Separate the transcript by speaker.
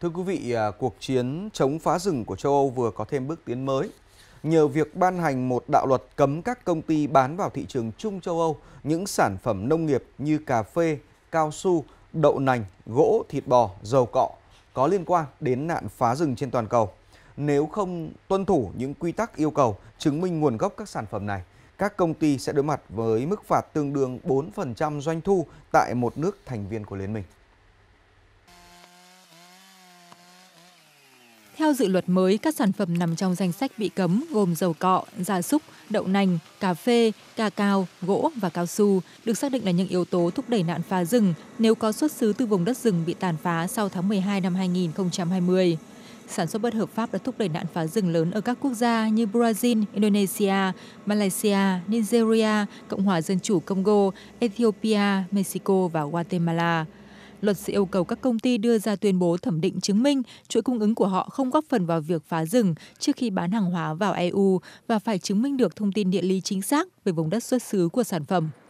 Speaker 1: Thưa quý vị, à, cuộc chiến chống phá rừng của châu Âu vừa có thêm bước tiến mới. Nhờ việc ban hành một đạo luật cấm các công ty bán vào thị trường chung châu Âu những sản phẩm nông nghiệp như cà phê, cao su, đậu nành, gỗ, thịt bò, dầu cọ có liên quan đến nạn phá rừng trên toàn cầu. Nếu không tuân thủ những quy tắc yêu cầu chứng minh nguồn gốc các sản phẩm này, các công ty sẽ đối mặt với mức phạt tương đương 4% doanh thu tại một nước thành viên của Liên minh.
Speaker 2: Theo dự luật mới, các sản phẩm nằm trong danh sách bị cấm gồm dầu cọ, gia súc, đậu nành, cà phê, ca cao, gỗ và cao su được xác định là những yếu tố thúc đẩy nạn phá rừng nếu có xuất xứ từ vùng đất rừng bị tàn phá sau tháng 12 năm 2020. Sản xuất bất hợp pháp đã thúc đẩy nạn phá rừng lớn ở các quốc gia như Brazil, Indonesia, Malaysia, Nigeria, Cộng hòa Dân chủ Congo, Ethiopia, Mexico và Guatemala luật sẽ yêu cầu các công ty đưa ra tuyên bố thẩm định chứng minh chuỗi cung ứng của họ không góp phần vào việc phá rừng trước khi bán hàng hóa vào EU và phải chứng minh được thông tin địa lý chính xác về vùng đất xuất xứ của sản phẩm.